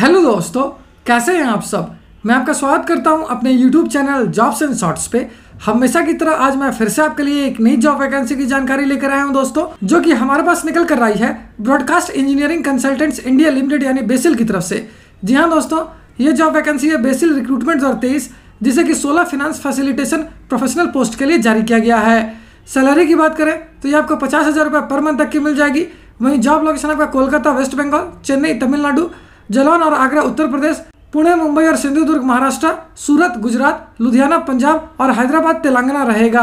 hello दोस्तों कैसे हैं आप सब मैं आपका स्वागत करता हूं अपने YouTube channel jobs and shorts पे हमेशा की तरह आज मैं फिर से आपके लिए एक नई जॉब वैकेंसी की जानकारी लेकर आया हूं दोस्तों जो कि हमारे पास निकल कर आई है broadcast engineering consultants India limited यानी बेसिल की तरफ से जी हाँ दोस्तों ये जॉब वैकेंसी है बेसिल रिक्रूटमेंट दो जिसे कि सोलह फिनांस फैसिलिटेशन प्रोफेशनल पोस्ट के लिए जारी किया गया है सैलरी की बात करें तो ये आपको पचास हज़ार रुपये पर मंथ तक की मिल जाएगी वहीं जॉब लोकेशन आपका कोलकाता वेस्ट बंगाल चेन्नई तमिलनाडु जलौन और आगरा उत्तर प्रदेश पुणे मुंबई और सिंधुदुर्ग महाराष्ट्र सूरत गुजरात लुधियाना पंजाब और हैदराबाद तेलंगाना रहेगा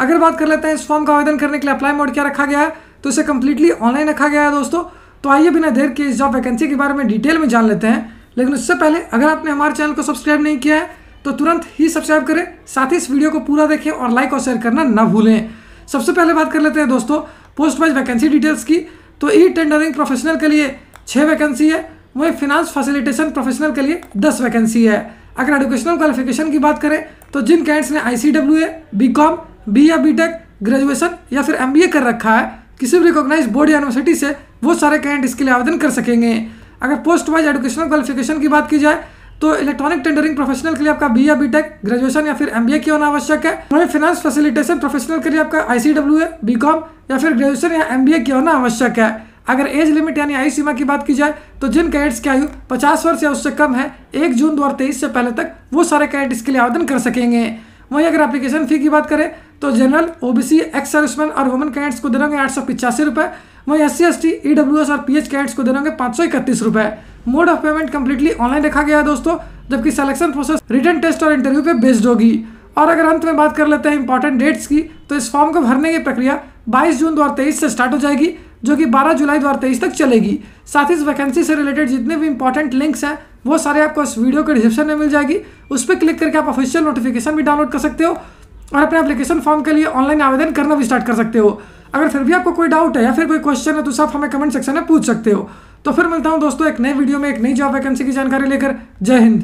अगर बात कर लेते हैं इस फॉर्म का आवेदन करने के लिए अप्लाई मोड क्या रखा गया है तो इसे कम्प्लीटली ऑनलाइन रखा गया है दोस्तों तो आइए बिना देर के इस जॉब वैकेंसी के बारे में डिटेल में जान लेते हैं लेकिन उससे पहले अगर आपने हमारे चैनल को सब्सक्राइब नहीं किया है तो तुरंत ही सब्सक्राइब करें साथ ही इस वीडियो को पूरा देखें और लाइक और शेयर करना ना भूलें सबसे पहले बात कर लेते हैं दोस्तों पोस्ट वाइज वैकेंसी डिटेल्स की तो ई टेंडरिंग प्रोफेशनल के लिए छः वैकेंसी है वहीं फिनांस फैसिलिटेशन प्रोफेशनल के लिए दस वैकेंसी है अगर एडुकेशनल क्वालिफिकेशन की बात करें तो जिन कैंडिडेट्स ने I C W A B com B या बी टेक ग्रेजुएशन या फिर एम बी ए कर रखा है किसी भी रिकॉग्नाइज बोर्ड या यूनिवर्सिटी से वो सारे कैंडिडेट इसके लिए आवेदन कर सकेंगे अगर पोस्ट वाइज एडुकेशनल क्वालिफिकेशन की बात की जाए तो इलेक्ट्रॉनिक टेंडरिंग प्रोफेशनल के लिए आपका बी या बी टेक ग्रेजुएशन या फिर एम बी ए होना आवश्यक है वहीं फिनांस फैसिलिटेशन प्रोफेशनल के लिए आपका I C W A B com या फिर ग्रेजुएशन या एम बी ए होना आवश्यक है अगर एज लिमिट यानी आयु सीमा की बात की जाए तो जिन कैडेट्स की आयु 50 वर्ष या उससे कम है एक जून दो से पहले तक वो सारे कैडेट इसके लिए आवेदन कर सकेंगे वहीं अगर एप्लीकेशन फ़ी की बात करें तो जनरल ओबीसी एक्स सर्विसमैन और वुमेन कैडेट्स को देना आठ सौ पिचासी रुपये वहीं S C S T S और पी एच कैडेट्स को देना पाँच सौ इकतीस रुपये mode of payment completely online रखा गया है दोस्तों जबकि सिलेक्शन प्रोसेस रिटर्न टेस्ट और इंटरव्यू पे बेस्ड होगी और अगर अंत में बात कर लेते हैं इंपॉर्टेंट डेट्स की तो इस फॉर्म को भरने की प्रक्रिया 22 जून दो से स्टार्ट हो जाएगी जो कि 12 जुलाई दो तक चलेगी साथ ही इस वैकेंसी से रिलेटेड जितने भी इंपॉर्टेंट लिंक्स हैं वो सारे आपको इस वीडियो के डिस्क्रिप्शन में मिल जाएगी उस पर क्लिक करके आप ऑफिशियल नोटिफिकेशन भी डाउनलोड कर सकते हो और अपने एप्लीकेशन फॉर्म के लिए ऑनलाइन आवेदन करना भी स्टार्ट कर सकते हो अगर फिर भी आपको कोई डाउट है या फिर कोई क्वेश्चन है तो आप हमें कमेंट सेक्शन में पूछ सकते हो तो फिर मिलता हूँ दोस्तों एक नई वीडियो में एक नई जॉब वैकेंसी की जानकारी लेकर जय हिंद